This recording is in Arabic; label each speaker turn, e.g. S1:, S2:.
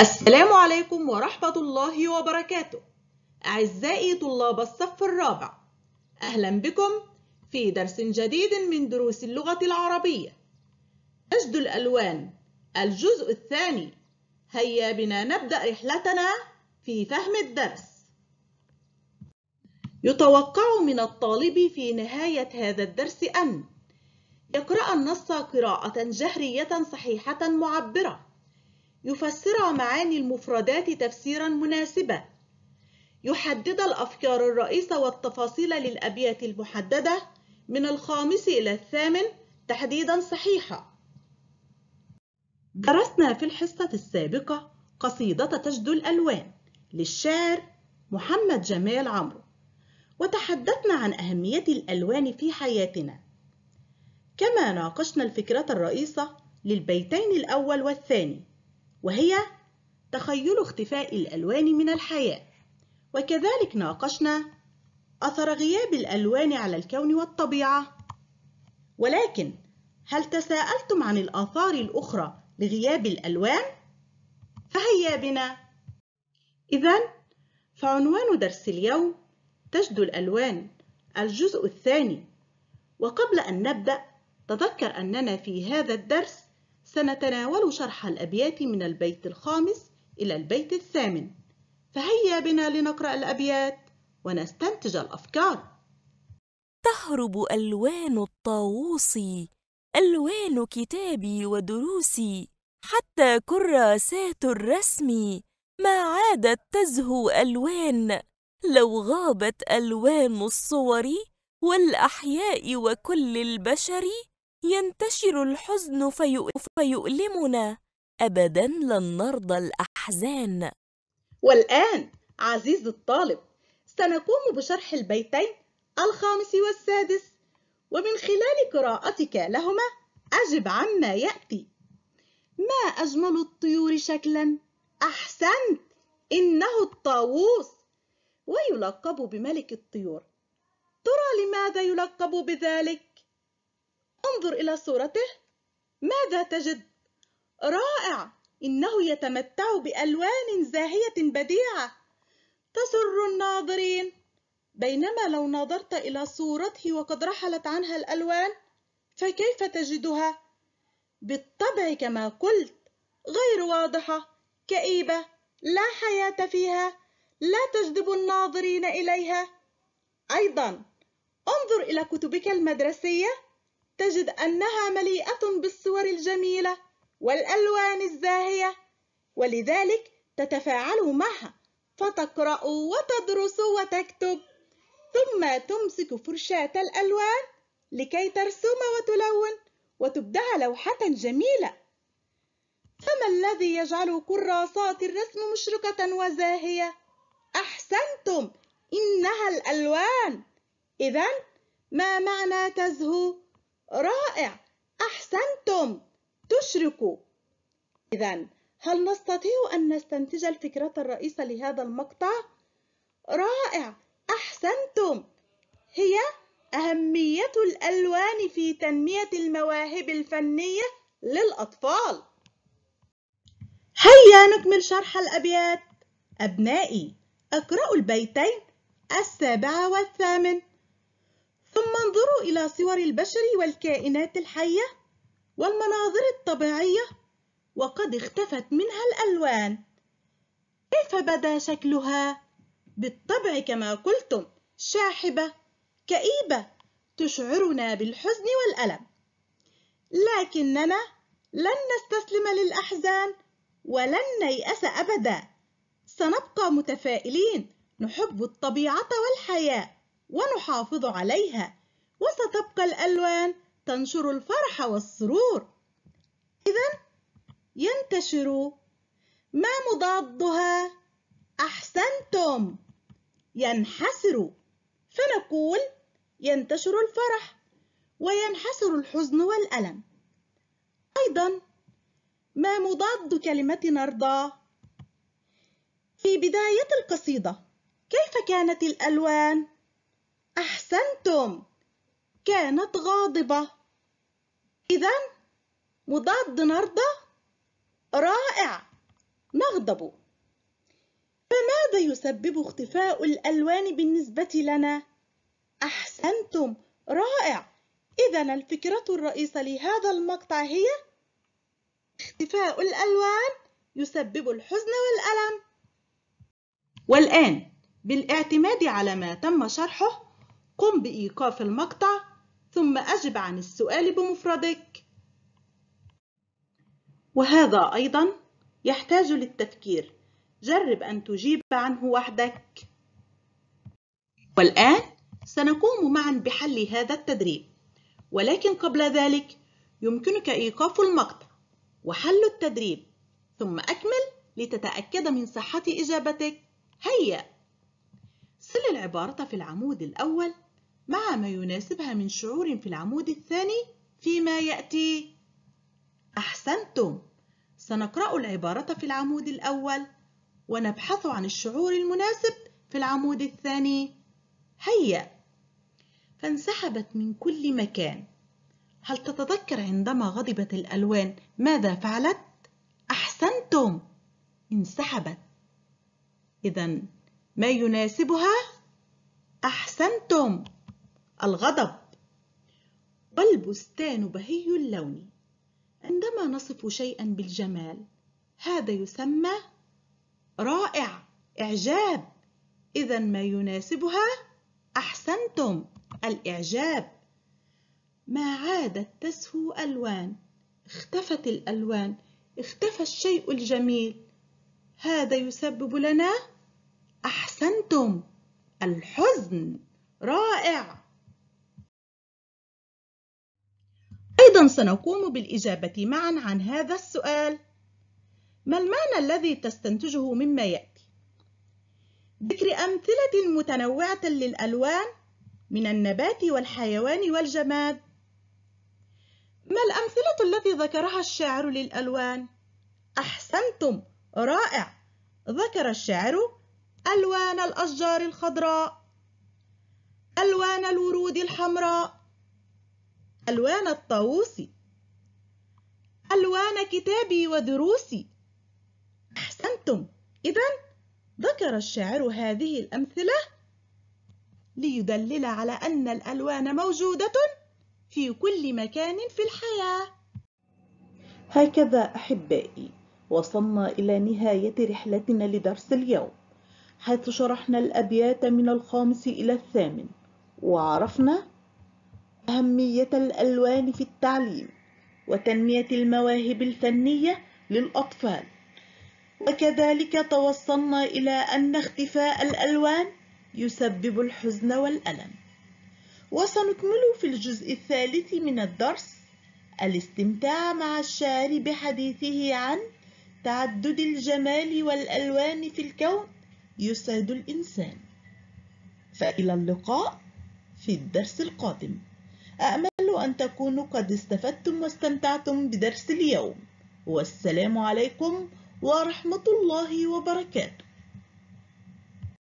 S1: السلام عليكم ورحمة الله وبركاته أعزائي طلاب الصف الرابع أهلا بكم في درس جديد من دروس اللغة العربية نجد الألوان الجزء الثاني هيا بنا نبدأ رحلتنا في فهم الدرس يتوقع من الطالب في نهاية هذا الدرس أن يقرأ النص قراءة جهرية صحيحة معبرة يفسر معاني المفردات تفسيرا مناسبا يحدد الأفكار الرئيسة والتفاصيل للأبيات المحددة من الخامس إلى الثامن تحديدا صحيحا درسنا في الحصة السابقة قصيدة تجد الألوان للشاعر محمد جمال عمرو وتحدثنا عن أهمية الألوان في حياتنا كما ناقشنا الفكرة الرئيسة للبيتين الأول والثاني وهي تخيل اختفاء الألوان من الحياة وكذلك ناقشنا أثر غياب الألوان على الكون والطبيعة ولكن هل تساءلتم عن الآثار الأخرى لغياب الألوان؟ فهيا بنا إذا فعنوان درس اليوم تجد الألوان الجزء الثاني وقبل أن نبدأ تذكر أننا في هذا الدرس سنتناول شرح الأبيات من البيت الخامس إلى البيت الثامن فهيا بنا لنقرأ الأبيات ونستنتج الأفكار تهرب ألوان الطاووس ألوان كتابي ودروسي حتى كراسات الرسم ما عادت تزهو ألوان لو غابت ألوان الصور والأحياء وكل البشر ينتشر الحزن فيؤلمنا أبدا لن نرضى الأحزان والآن عزيز الطالب سنقوم بشرح البيتين الخامس والسادس ومن خلال قراءتك لهما أجب عما يأتي ما أجمل الطيور شكلا أحسنت إنه الطاووس ويلقب بملك الطيور ترى لماذا يلقب بذلك انظر إلى صورته ماذا تجد؟ رائع إنه يتمتع بألوان زاهية بديعة تسر الناظرين بينما لو نظرت إلى صورته وقد رحلت عنها الألوان فكيف تجدها؟ بالطبع كما قلت غير واضحة كئيبة لا حياة فيها لا تجذب الناظرين إليها أيضا انظر إلى كتبك المدرسية تجد أنها مليئة بالصور الجميلة والألوان الزاهية ولذلك تتفاعل معها فتقرأ وتدرس وتكتب ثم تمسك فرشاة الألوان لكي ترسم وتلون وتبدع لوحة جميلة فما الذي يجعل كراسات الرسم مشرقة وزاهية؟ أحسنتم إنها الألوان إذا ما معنى تزهو؟ رائع أحسنتم تشركوا إذا هل نستطيع أن نستنتج الفكرة الرئيسة لهذا المقطع؟ رائع أحسنتم هي أهمية الألوان في تنمية المواهب الفنية للأطفال هيا نكمل شرح الأبيات أبنائي اقرأوا البيتين السابع والثامن ثم انظروا إلى صور البشر والكائنات الحية والمناظر الطبيعية وقد اختفت منها الألوان كيف بدا شكلها؟ بالطبع كما قلتم شاحبة كئيبة تشعرنا بالحزن والألم لكننا لن نستسلم للأحزان ولن نيأس أبدا سنبقى متفائلين نحب الطبيعة والحياة ونحافظ عليها وستبقى الألوان تنشر الفرح والسرور إذا ينتشر ما مضادها أحسنتم ينحسر فنقول ينتشر الفرح وينحسر الحزن والألم أيضا ما مضاد كلمة نرضى في بداية القصيدة كيف كانت الألوان أحسنتم كانت غاضبة إذا مضاد نرضى رائع نغضب فماذا يسبب اختفاء الألوان بالنسبة لنا؟ أحسنتم رائع إذا الفكرة الرئيسة لهذا المقطع هي اختفاء الألوان يسبب الحزن والألم والآن بالاعتماد على ما تم شرحه قم بإيقاف المقطع ثم أجب عن السؤال بمفردك وهذا أيضا يحتاج للتفكير جرب أن تجيب عنه وحدك والآن سنقوم معا بحل هذا التدريب ولكن قبل ذلك يمكنك إيقاف المقطع وحل التدريب ثم أكمل لتتأكد من صحة إجابتك هيا سل العبارة في العمود الأول مع ما يناسبها من شعور في العمود الثاني فيما يأتي أحسنتم سنقرأ العبارة في العمود الأول ونبحث عن الشعور المناسب في العمود الثاني هيا فانسحبت من كل مكان هل تتذكر عندما غضبت الألوان ماذا فعلت؟ أحسنتم انسحبت إذا ما يناسبها أحسنتم الغضب بستان بهي اللون عندما نصف شيئا بالجمال هذا يسمى رائع إعجاب إذا ما يناسبها أحسنتم الإعجاب ما عادت تسهو ألوان اختفت الألوان اختفى الشيء الجميل هذا يسبب لنا أحسنتم الحزن رائع إذا سنقوم بالإجابة معا عن هذا السؤال ما المعنى الذي تستنتجه مما يأتي؟ ذكر أمثلة متنوعة للألوان من النبات والحيوان والجماد ما الأمثلة التي ذكرها الشاعر للألوان؟ أحسنتم رائع ذكر الشاعر ألوان الأشجار الخضراء ألوان الورود الحمراء ألوان الطاووس ألوان كتابي ودروسي أحسنتم إذا ذكر الشاعر هذه الأمثلة ليدلل على أن الألوان موجودة في كل مكان في الحياة هكذا أحبائي وصلنا إلى نهاية رحلتنا لدرس اليوم حيث شرحنا الأبيات من الخامس إلى الثامن وعرفنا أهمية الألوان في التعليم وتنمية المواهب الفنية للأطفال وكذلك توصلنا إلى أن اختفاء الألوان يسبب الحزن والألم وسنكمل في الجزء الثالث من الدرس الاستمتاع مع الشاعر بحديثه عن تعدد الجمال والألوان في الكون يسعد الإنسان فإلى اللقاء في الدرس القادم أأمل أن تكونوا قد استفدتم واستمتعتم بدرس اليوم والسلام عليكم ورحمة الله وبركاته